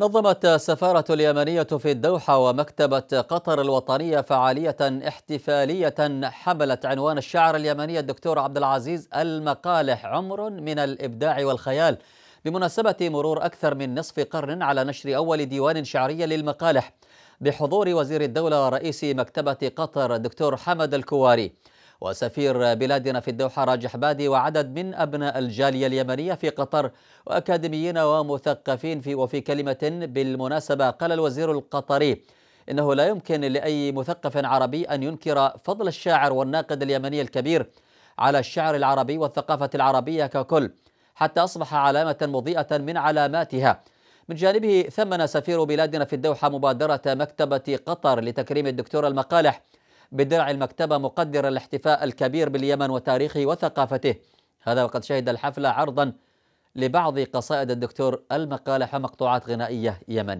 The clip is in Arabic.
نظمت السفارة اليمنية في الدوحة ومكتبة قطر الوطنية فعالية احتفالية حملت عنوان الشاعر اليمني الدكتور عبد العزيز المقالح عمر من الإبداع والخيال بمناسبة مرور أكثر من نصف قرن على نشر أول ديوان شعري للمقالح بحضور وزير الدولة ورئيس مكتبة قطر الدكتور حمد الكواري وسفير بلادنا في الدوحة راجح بادي وعدد من أبناء الجالية اليمنية في قطر وأكاديميين ومثقفين في وفي كلمة بالمناسبة قال الوزير القطري إنه لا يمكن لأي مثقف عربي أن ينكر فضل الشاعر والناقد اليمني الكبير على الشعر العربي والثقافة العربية ككل حتى أصبح علامة مضيئة من علاماتها من جانبه ثمن سفير بلادنا في الدوحة مبادرة مكتبة قطر لتكريم الدكتور المقالح بدرع المكتبة مقدر الاحتفاء الكبير باليمن وتاريخه وثقافته هذا وقد شهد الحفلة عرضا لبعض قصائد الدكتور المقالح ومقطوعات غنائية يمنية